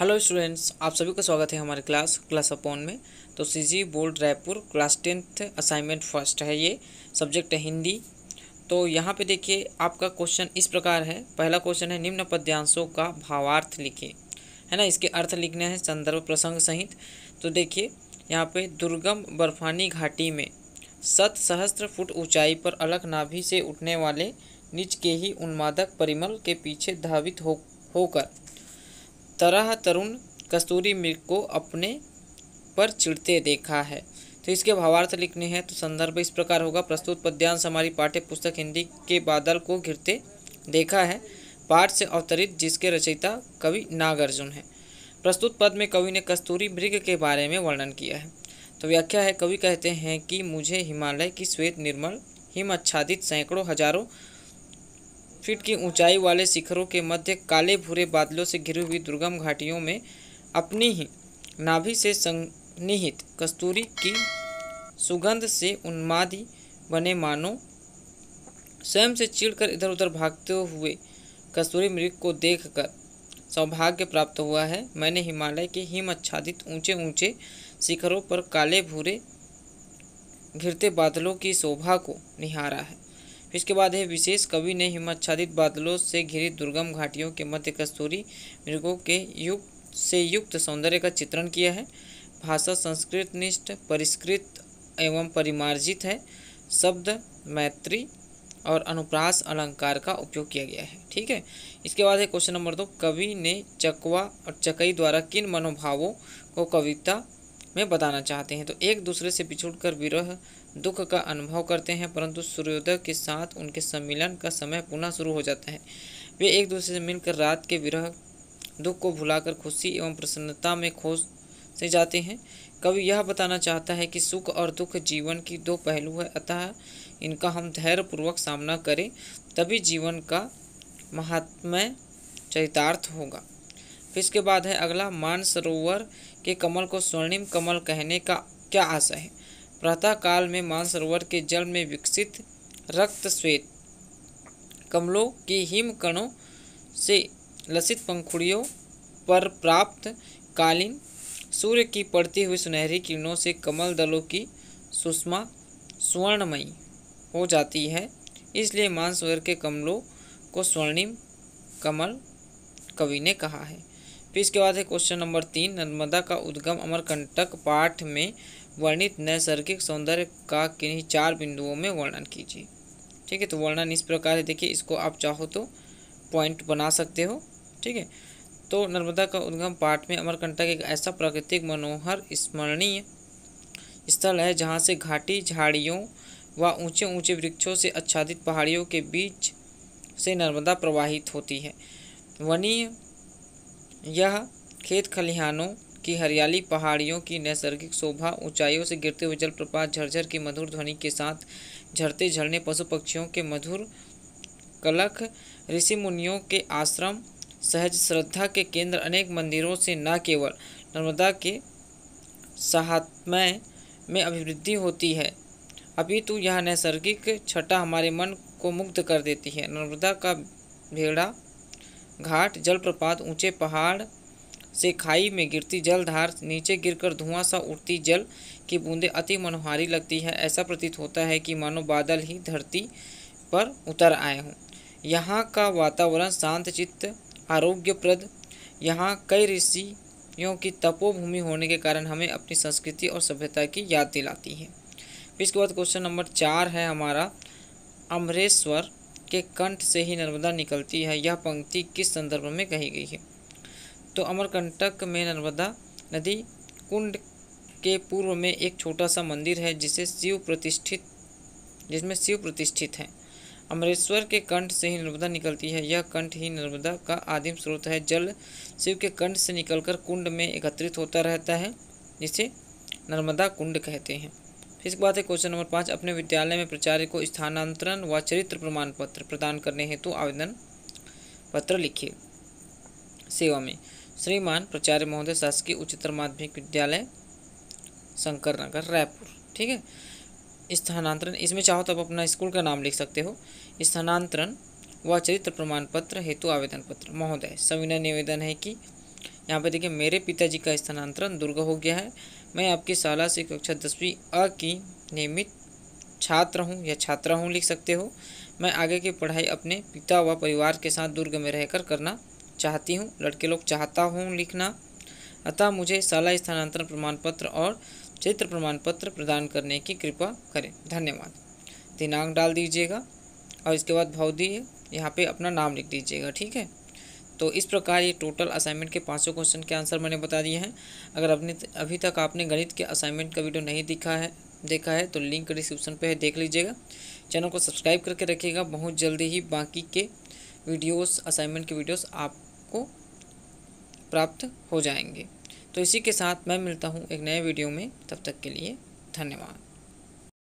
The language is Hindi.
हेलो स्टूडेंट्स आप सभी का स्वागत है हमारे क्लास क्लास अपॉन में तो CG board Raipur class tenth assignment first है ये सब्जेक्ट है हिंदी तो यहाँ पे देखिए आपका क्वेश्चन इस प्रकार है पहला क्वेश्चन है निम्न पद्यांशों का भावार्थ लिखिए है ना इसके अर्थ लिखने हैं संदर्भ प्रसंग सहित तो देखिए यहाँ पर दुर्गम बर्फानी घाटी में शत सहस्त्र फुट ऊँचाई पर अलग नाभी से उठने वाले नीच के ही उन्मादक परिमल के पीछे धावित हो होकर तरह तरुण कस्तूरी मृग को अपने पर चिढ़ते देखा है तो इसके भावार्थ लिखने हैं तो संदर्भ इस प्रकार होगा प्रस्तुत पद्यांश हमारी पाठ्य पुस्तक हिंदी के बादल को घिरते देखा है पाठ से अवतरित जिसके रचयिता कवि नागार्जुन है प्रस्तुत पद में कवि ने कस्तूरी मृग के बारे में वर्णन किया है तो व्याख्या है कवि कहते हैं कि मुझे हिमालय की श्वेत निर्मल हिम आच्छादित सैकड़ों हजारों फीट की ऊंचाई वाले शिखरों के मध्य काले भूरे बादलों से घिरी हुई दुर्गम घाटियों में अपनी ही नाभि से सन्निहित कस्तूरी की सुगंध से उन्मादी बने मानो स्वयं से चिड़कर इधर उधर भागते हुए कस्तूरी मृग को देखकर सौभाग्य प्राप्त हुआ है मैंने हिमालय के हिम आच्छादित ऊंचे ऊंचे शिखरों पर काले भूरे घिरते बादलों की शोभा को निहारा है इसके बाद है विशेष कवि ने हिमाच्छादित बादलों से घिरी दुर्गम घाटियों के मध्य कस्तूरी मृगों के युक्त से युक्त सौंदर्य का चित्रण किया है भाषा संस्कृत निष्ठ परिष्कृत एवं परिमार्जित है शब्द मैत्री और अनुप्रास अलंकार का उपयोग किया गया है ठीक है इसके बाद है क्वेश्चन नंबर दो कवि ने चकवा और चकई द्वारा किन मनोभावों को कविता में बताना चाहते हैं तो एक दूसरे से बिछुड़ कर विरह दुख का अनुभव करते हैं परंतु सूर्योदय के साथ उनके सम्मिलन का समय पुनः शुरू हो जाता है वे एक दूसरे से मिलकर रात के विरह दुख को भुलाकर खुशी एवं प्रसन्नता में खोज से जाते हैं कवि यह बताना चाहता है कि सुख और दुख जीवन की दो पहलू है अतः इनका हम धैर्यपूर्वक सामना करें तभी जीवन का महात्म्य चरितार्थ होगा फिर इसके बाद है अगला मानसरोवर के कमल को स्वर्णिम कमल कहने का क्या आशा है प्रातःकाल में मानसरोवर के जल में विकसित रक्त श्वेत कमलों के हिम कणों से लसित पंखुड़ियों पर प्राप्त कालीन सूर्य की पड़ती हुई सुनहरी किरणों से कमल दलों की सुषमा स्वर्णमयी हो जाती है इसलिए मानसरोवर के कमलों को स्वर्णिम कमल कवि ने कहा है फिर इसके बाद है क्वेश्चन नंबर तीन नर्मदा का उद्गम अमरकंटक पाठ में वर्णित नैसर्गिक सौंदर्य का किन्हीं चार बिंदुओं में वर्णन कीजिए ठीक है तो वर्णन इस प्रकार है देखिए इसको आप चाहो तो पॉइंट बना सकते हो ठीक है तो नर्मदा का उद्गम पाठ में अमरकंटक एक ऐसा प्राकृतिक मनोहर स्मरणीय स्थल है जहाँ से घाटी झाड़ियों व ऊंचे ऊंचे वृक्षों से आच्छादित पहाड़ियों के बीच से नर्मदा प्रवाहित होती है वनीय यह खेत खलिहानों की हरियाली पहाड़ियों की नैसर्गिक शोभा ऊंचाइयों से गिरते हुए जलप्रपात झरझर की मधुर ध्वनि के साथ झरते झरने पशु पक्षियों के मधुर कलख ऋषि मुनियों के आश्रम सहज श्रद्धा के केंद्र अनेक मंदिरों से न केवल नर्मदा के साहत्मय में अभिवृद्धि होती है अपितु यह नैसर्गिक छटा हमारे मन को मुग्ध कर देती है नर्मदा का भेड़ा घाट जलप्रपात ऊंचे पहाड़ से खाई में गिरती जल धार नीचे गिरकर धुआं सा उठती जल की बूंदें अति मनोहारी लगती है ऐसा प्रतीत होता है कि मानो बादल ही धरती पर उतर आए हों यहाँ का वातावरण शांत चित्त आरोग्यप्रद यहाँ कई ऋषियों की तपोभूमि होने के कारण हमें अपनी संस्कृति और सभ्यता की याद दिलाती है इसके बाद क्वेश्चन नंबर चार है हमारा अमरेश्वर के कंठ से ही नर्मदा निकलती है यह पंक्ति किस संदर्भ में कही गई है तो अमरकंटक में नर्मदा नदी कुंड के पूर्व में एक छोटा सा मंदिर है जिसे शिव प्रतिष्ठित जिसमें शिव प्रतिष्ठित हैं अमरेश्वर के कंठ से ही नर्मदा निकलती है यह कंठ ही नर्मदा का आदिम स्रोत है जल शिव के कंठ से निकलकर कुंड में एकत्रित होता रहता है जिसे नर्मदा कुंड कहते हैं इसके बाद है क्वेश्चन नंबर पाँच अपने विद्यालय में प्राचार्य को स्थानांतरण व चरित्र प्रमाण पत्र प्रदान करने हेतु तो आवेदन पत्र लिखिए सेवा में श्रीमान प्राचार्य महोदय शासकीय उच्चतर माध्यमिक विद्यालय शंकर नगर रायपुर ठीक है स्थानांतरण इसमें चाहो तो आप अपना स्कूल का नाम लिख सकते हो स्थानांतरण व चरित्र प्रमाण पत्र हेतु आवेदन पत्र महोदय सविनय निवेदन है कि यहाँ पर देखिए मेरे पिताजी का स्थानांतरण दुर्ग हो गया है मैं आपकी शाला से कक्षा दसवीं अ की नियमित छात्र हूँ या छात्रा हूँ लिख सकते हो मैं आगे की पढ़ाई अपने पिता व परिवार के साथ दुर्ग में रहकर करना चाहती हूँ लड़के लोग चाहता हूँ लिखना अतः मुझे शाला स्थानांतरण प्रमाण पत्र और चित्र प्रमाण पत्र प्रदान करने की कृपा करें धन्यवाद दिनांक डाल दीजिएगा और इसके बाद भौदीय यहाँ पे अपना नाम लिख दीजिएगा ठीक है तो इस प्रकार ये टोटल असाइनमेंट के पाँचों क्वेश्चन के आंसर मैंने बता दिए हैं अगर अपने अभी तक आपने गणित के असाइनमेंट का वीडियो नहीं दिखा है देखा है तो लिंक डिस्क्रिप्शन पे है देख लीजिएगा चैनल को सब्सक्राइब करके रखिएगा बहुत जल्दी ही बाकी के वीडियोस असाइनमेंट के वीडियोस आप आपको प्राप्त हो जाएंगे तो इसी के साथ मैं मिलता हूँ एक नए वीडियो में तब तक के लिए धन्यवाद